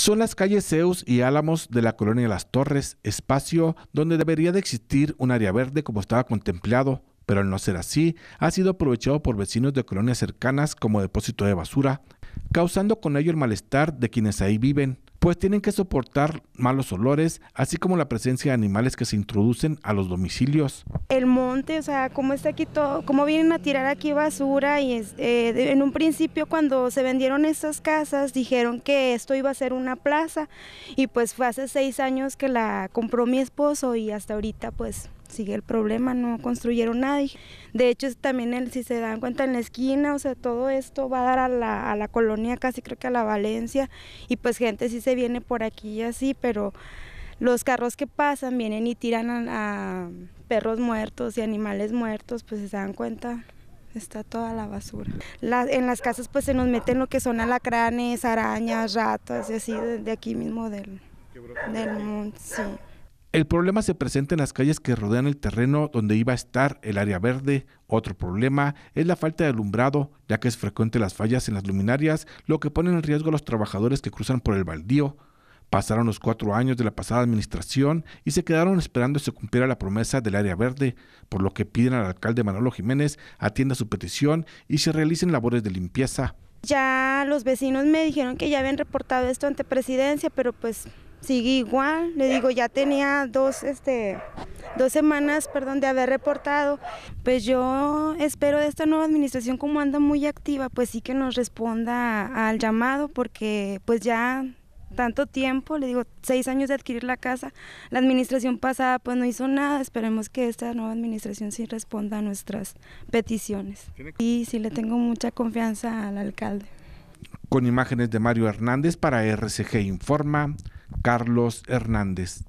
son las calles Zeus y Álamos de la colonia Las Torres, espacio donde debería de existir un área verde como estaba contemplado, pero al no ser así, ha sido aprovechado por vecinos de colonias cercanas como depósito de basura, causando con ello el malestar de quienes ahí viven pues tienen que soportar malos olores, así como la presencia de animales que se introducen a los domicilios. El monte, o sea, cómo está aquí todo, cómo vienen a tirar aquí basura y eh, en un principio cuando se vendieron estas casas dijeron que esto iba a ser una plaza y pues fue hace seis años que la compró mi esposo y hasta ahorita pues sigue el problema, no construyeron nadie. De hecho, también el, si se dan cuenta en la esquina, o sea, todo esto va a dar a la, a la colonia, casi creo que a la Valencia, y pues gente sí se viene por aquí y así, pero los carros que pasan vienen y tiran a, perros muertos y animales muertos, pues se dan cuenta, está toda la basura. en las casas pues se nos meten lo que son alacranes, arañas, ratas y así de, aquí mismo del, del Sí. El problema se presenta en las calles que rodean el terreno donde iba a estar el área verde. Otro problema es la falta de alumbrado, ya que es frecuente las fallas en las luminarias, lo que pone en riesgo a los trabajadores que cruzan por el baldío. Pasaron los cuatro años de la pasada administración y se quedaron esperando que se cumpliera la promesa del área verde, por lo que piden al alcalde Manolo Jiménez atienda su petición y se realicen labores de limpieza. Ya los vecinos me dijeron que ya habían reportado esto ante presidencia, pero pues Sigue igual, le digo, ya tenía dos, este, dos semanas perdón, de haber reportado. Pues yo espero de esta nueva administración, como anda muy activa, pues sí que nos responda al llamado, porque pues ya tanto tiempo, le digo, seis años de adquirir la casa, la administración pasada pues no hizo nada, esperemos que esta nueva administración sí responda a nuestras peticiones. Y sí le tengo mucha confianza al alcalde. Con imágenes de Mario Hernández para RCG Informa. Carlos Hernández.